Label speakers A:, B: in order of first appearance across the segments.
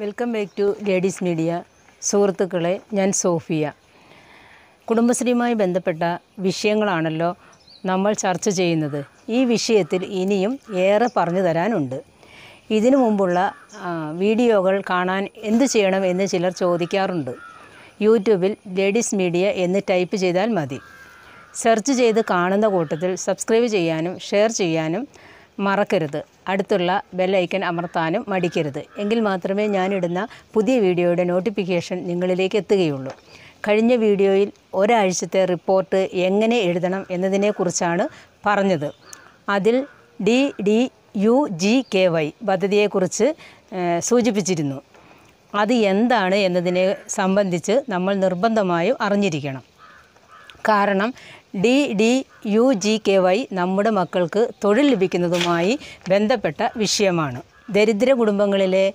A: welcome back to ladies media സുഹൃത്തുക്കളെ ഞാൻ Sophia കുടുംബശ്രീയുമായി ബന്ധപ്പെട്ട വിഷയങ്ങളാണല്ലോ നമ്മൾ ചർച്ച ചെയ്യുന്നത് ഈ വിഷയത്തിൽ ഇനിയും ഏറെ പറഞ്ഞു തരാനുണ്ട് ഇതിനു മുമ്പുള്ള വീഡിയോകൾ കാണാൻ എന്തു ചെയ്യണം എന്ന് ചിലർ ചോദിക്കാറുണ്ട് യൂട്യൂബിൽ ലേഡീസ് മീഡിയ എന്ന് ടൈപ്പ് ചെയ്താൽ മതി സെർച്ച് ചെയ്ത് കാണുന്ന കൂട്ടത്തിൽ സബ്സ്ക്രൈബ് ചെയ്യാനും ഷെയർ ചെയ്യാനും മറക്കരുത് അടുത്തുള്ള ബെല്ലൈക്കൻ അമർത്താനും മടിക്കരുത് എങ്കിൽ മാത്രമേ ഞാനിടുന്ന പുതിയ വീഡിയോയുടെ നോട്ടിഫിക്കേഷൻ നിങ്ങളിലേക്ക് എത്തുകയുള്ളൂ കഴിഞ്ഞ വീഡിയോയിൽ ഒരാഴ്ചത്തെ റിപ്പോർട്ട് എങ്ങനെ എഴുതണം എന്നതിനെക്കുറിച്ചാണ് പറഞ്ഞത് അതിൽ D D U G K Y പദ്ധതിയെക്കുറിച്ച് സൂചിപ്പിച്ചിരുന്നു അത് എന്താണ് എന്നതിനെ സംബന്ധിച്ച് നമ്മൾ നിർബന്ധമായും അറിഞ്ഞിരിക്കണം കാരണം D D U G K Y നമ്മുടെ മക്കൾക്ക് തൊഴിൽ ലഭിക്കുന്നതുമായി ബന്ധപ്പെട്ട വിഷയമാണ് ദരിദ്ര കുടുംബങ്ങളിലെ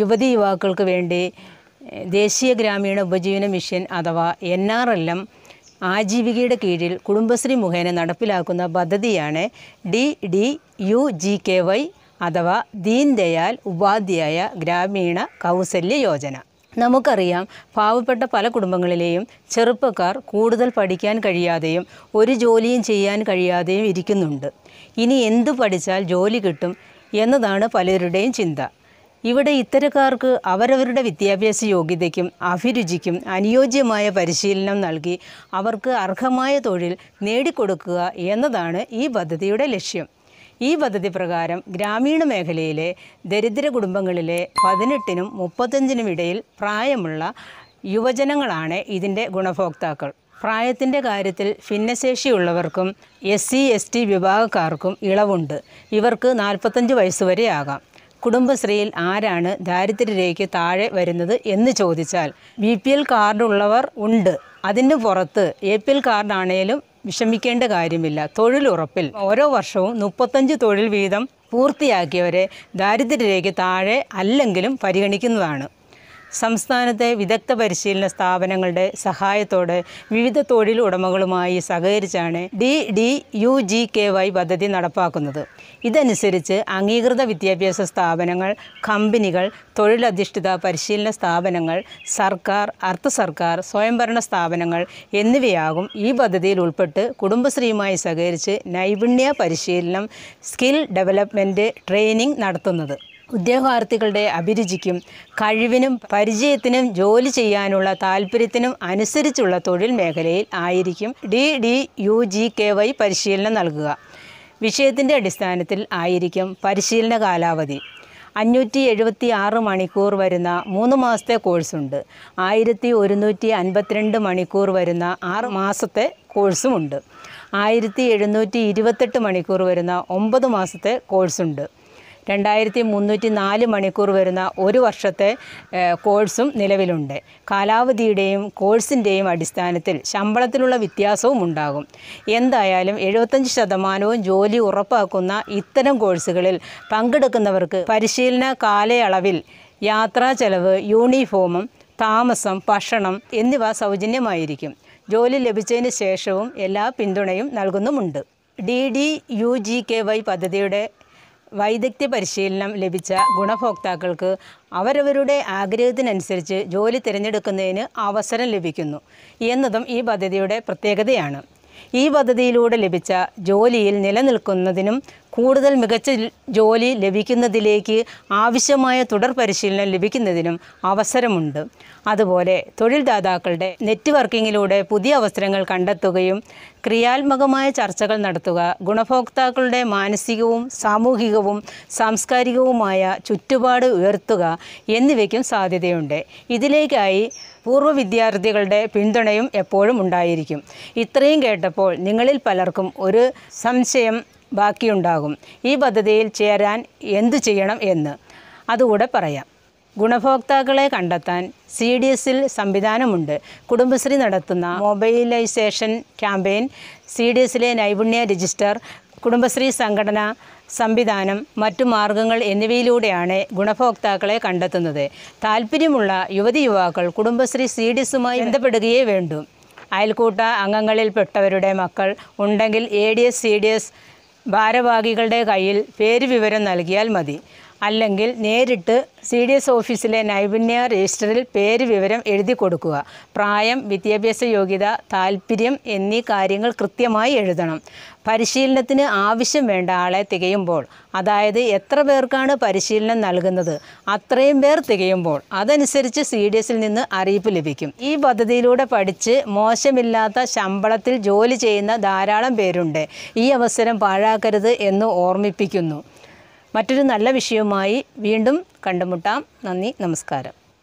A: യുവതി യുവാക്കൾക്ക് വേണ്ടി ദേശീയ ഗ്രാമീണ ഉപജീവന മിഷൻ അഥവാ എൻ ആർ എൽ എം ആജീവികയുടെ കീഴിൽ കുടുംബശ്രീ മുഖേന നടപ്പിലാക്കുന്ന പദ്ധതിയാണ് D D U G K Y അഥവാ ദീൻ ദയാൽ ഉപാധ്യായ ഗ്രാമീണ കൗസല്യ യോജന നമുക്കറിയാം പാവപ്പെട്ട പല കുടുംബങ്ങളിലെയും ചെറുപ്പക്കാർ കൂടുതൽ പഠിക്കാൻ കഴിയാതെയും ഒരു ജോലിയും ചെയ്യാൻ കഴിയാതെയും ഇരിക്കുന്നുണ്ട് ഇനി എന്തു പഠിച്ചാൽ ജോലി കിട്ടും എന്നതാണ് പലരുടെയും ചിന്ത ഇവിടെ ഇത്തരക്കാർക്ക് അവരവരുടെ വിദ്യാഭ്യാസ യോഗ്യതയ്ക്കും അഭിരുചിക്കും അനുയോജ്യമായ പരിശീലനം നൽകി അവർക്ക് അർഹമായ തൊഴിൽ നേടിക്കൊടുക്കുക എന്നതാണ് ഈ പദ്ധതിയുടെ ലക്ഷ്യം ഈ പദ്ധതി പ്രകാരം ഗ്രാമീണ മേഖലയിലെ ദരിദ്ര കുടുംബങ്ങളിലെ പതിനെട്ടിനും മുപ്പത്തഞ്ചിനും ഇടയിൽ പ്രായമുള്ള യുവജനങ്ങളാണ് ഇതിൻ്റെ ഗുണഭോക്താക്കൾ പ്രായത്തിൻ്റെ കാര്യത്തിൽ ഭിന്നശേഷിയുള്ളവർക്കും എസ് സി എസ് ടി വിഭാഗക്കാർക്കും ഇളവുണ്ട് ഇവർക്ക് നാൽപ്പത്തഞ്ച് വയസ്സ് വരെ ആകാം കുടുംബശ്രീയിൽ ആരാണ് ദാരിദ്ര്യരേഖ താഴെ വരുന്നത് എന്ന് ചോദിച്ചാൽ ബി പി എൽ കാർഡുള്ളവർ ഉണ്ട് അതിന് പുറത്ത് എ പി എൽ കാർഡാണേലും വിഷമിക്കേണ്ട കാര്യമില്ല തൊഴിലുറപ്പിൽ ഓരോ വർഷവും മുപ്പത്തഞ്ച് തൊഴിൽ വീതം പൂർത്തിയാക്കിയവരെ ദാരിദ്ര്യരേഖ താഴെ അല്ലെങ്കിലും പരിഗണിക്കുന്നതാണ് സംസ്ഥാനത്തെ വിദഗ്ധ പരിശീലന സ്ഥാപനങ്ങളുടെ സഹായത്തോടെ വിവിധ തൊഴിൽ ഉടമകളുമായി സഹകരിച്ചാണ് D D U G K Y പദ്ധതി നടപ്പാക്കുന്നത് ഇതനുസരിച്ച് അംഗീകൃത വിദ്യാഭ്യാസ സ്ഥാപനങ്ങൾ കമ്പനികൾ തൊഴിലധിഷ്ഠിത പരിശീലന സ്ഥാപനങ്ങൾ സർക്കാർ അർദ്ധ സർക്കാർ സ്വയംഭരണ സ്ഥാപനങ്ങൾ എന്നിവയാകും ഈ പദ്ധതിയിൽ ഉൾപ്പെട്ട് കുടുംബശ്രീയുമായി സഹകരിച്ച് നൈപുണ്യ പരിശീലനം സ്കിൽ ഡെവലപ്മെൻറ്റ് ട്രെയിനിങ് നടത്തുന്നത് ഉദ്യോഗാർത്ഥികളുടെ അഭിരുചിക്കും കഴിവിനും പരിചയത്തിനും ജോലി ചെയ്യാനുള്ള താല്പര്യത്തിനും അനുസരിച്ചുള്ള തൊഴിൽ മേഖലയിൽ ആയിരിക്കും D D U G K Y പരിശീലനം നൽകുക വിഷയത്തിൻ്റെ അടിസ്ഥാനത്തിൽ ആയിരിക്കും പരിശീലന കാലാവധി അഞ്ഞൂറ്റി എഴുപത്തി ആറ് മണിക്കൂർ വരുന്ന മൂന്ന് മാസത്തെ കോഴ്സുണ്ട് ആയിരത്തി ഒരുന്നൂറ്റി അൻപത്തിരണ്ട് മണിക്കൂർ വരുന്ന ആറ് മാസത്തെ കോഴ്സുമുണ്ട് ആയിരത്തി എഴുന്നൂറ്റി ഇരുപത്തെട്ട് മണിക്കൂർ വരുന്ന ഒമ്പത് മാസത്തെ കോഴ്സുണ്ട് രണ്ടായിരത്തി മുന്നൂറ്റി നാല് മണിക്കൂർ വരുന്ന ഒരു വർഷത്തെ കോഴ്സും നിലവിലുണ്ട് കാലാവധിയുടെയും കോഴ്സിൻ്റെയും അടിസ്ഥാനത്തിൽ ശമ്പളത്തിലുള്ള വ്യത്യാസവും ഉണ്ടാകും എന്തായാലും എഴുപത്തഞ്ച് ശതമാനവും ജോലി ഉറപ്പാക്കുന്ന ഇത്തരം കോഴ്സുകളിൽ പങ്കെടുക്കുന്നവർക്ക് പരിശീലന കാലയളവിൽ യാത്രാ ചെലവ് യൂണിഫോമും താമസം ഭക്ഷണം എന്നിവ സൗജന്യമായിരിക്കും ജോലി ലഭിച്ചതിന് ശേഷവും എല്ലാ പിന്തുണയും നൽകുന്നുമുണ്ട് D D U G K Y പദ്ധതിയുടെ വൈദഗ്ധ്യ പരിശീലനം ലഭിച്ച ഗുണഭോക്താക്കൾക്ക് അവരവരുടെ ആഗ്രഹത്തിനനുസരിച്ച് ജോലി തിരഞ്ഞെടുക്കുന്നതിന് അവസരം ലഭിക്കുന്നു എന്നതും ഈ പദ്ധതിയുടെ പ്രത്യേകതയാണ് ഈ പദ്ധതിയിലൂടെ ലഭിച്ച ജോലിയിൽ നിലനിൽക്കുന്നതിനും കൂടുതൽ മികച്ച ജോലി ലഭിക്കുന്നതിലേക്ക് ആവശ്യമായ തുടർ പരിശീലനം ലഭിക്കുന്നതിനും അവസരമുണ്ട് അതുപോലെ തൊഴിൽദാതാക്കളുടെ നെറ്റ്വർക്കിങ്ങിലൂടെ പുതിയ അവസരങ്ങൾ കണ്ടെത്തുകയും ക്രിയാത്മകമായ ചർച്ചകൾ നടത്തുക ഗുണഭോക്താക്കളുടെ മാനസികവും സാമൂഹികവും സാംസ്കാരികവുമായ ചുറ്റുപാട് ഉയർത്തുക എന്നിവയ്ക്കും സാധ്യതയുണ്ട് ഇതിലേക്കായി പൂർവ്വ വിദ്യാർത്ഥികളുടെ പിന്തുണയും എപ്പോഴും ഉണ്ടായിരിക്കും ഇത്രയും കേട്ടപ്പോൾ നിങ്ങളിൽ പലർക്കും ഒരു സംശയം ബാക്കിയുണ്ടാകും ഈ പദ്ധതിയിൽ ചേരാൻ എന്തു ചെയ്യണം എന്ന് അതുകൂടെ പറയാം ഗുണഭോക്താക്കളെ കണ്ടെത്താൻ സി ഡി എസിൽ സംവിധാനമുണ്ട് കുടുംബശ്രീ നടത്തുന്ന മൊബൈലൈസേഷൻ ക്യാമ്പയിൻ സി ഡി എസിലെ നൈപുണ്യ രജിസ്റ്റർ കുടുംബശ്രീ സംഘടന സംവിധാനം മറ്റു മാർഗങ്ങൾ എന്നിവയിലൂടെയാണ് ഗുണഭോക്താക്കളെ കണ്ടെത്തുന്നത് താല്പര്യമുള്ള യുവതി യുവാക്കൾ കുടുംബശ്രീ സി ഡി എസുമായി ബന്ധപ്പെടുകയേ വേണ്ടൂ അയൽക്കൂട്ട അംഗങ്ങളിൽപ്പെട്ടവരുടെ മക്കൾ ഉണ്ടെങ്കിൽ A D S C D S ഭാരവാഹികളുടെ കയ്യിൽ പേര് വിവരം നൽകിയാൽ മതി അല്ലെങ്കിൽ നേരിട്ട് സി ഡി എസ് ഓഫീസിലെ നൈപുണ്യ രജിസ്റ്ററിൽ പേര് വിവരം എഴുതി കൊടുക്കുക പ്രായം വിദ്യാഭ്യാസ യോഗ്യത താല്പര്യം എന്നീ കാര്യങ്ങൾ കൃത്യമായി എഴുതണം പരിശീലനത്തിന് ആവശ്യം വേണ്ട ആളെ തികയുമ്പോൾ അതായത് എത്ര പേർക്കാണ് പരിശീലനം നൽകുന്നത് അത്രയും പേർ തികയുമ്പോൾ അതനുസരിച്ച് സി ഡി എസിൽ നിന്ന് അറിയിപ്പ് ലഭിക്കും ഈ പദ്ധതിയിലൂടെ പഠിച്ച് മോശമില്ലാത്ത ശമ്പളത്തിൽ ജോലി ചെയ്യുന്ന ധാരാളം പേരുണ്ട് ഈ അവസരം പാഴാക്കരുത് എന്ന് ഓർമ്മിപ്പിക്കുന്നു മറ്റൊരു നല്ല വിഷയവുമായി വീണ്ടും കണ്ടുമുട്ടാം നന്ദി നമസ്കാരം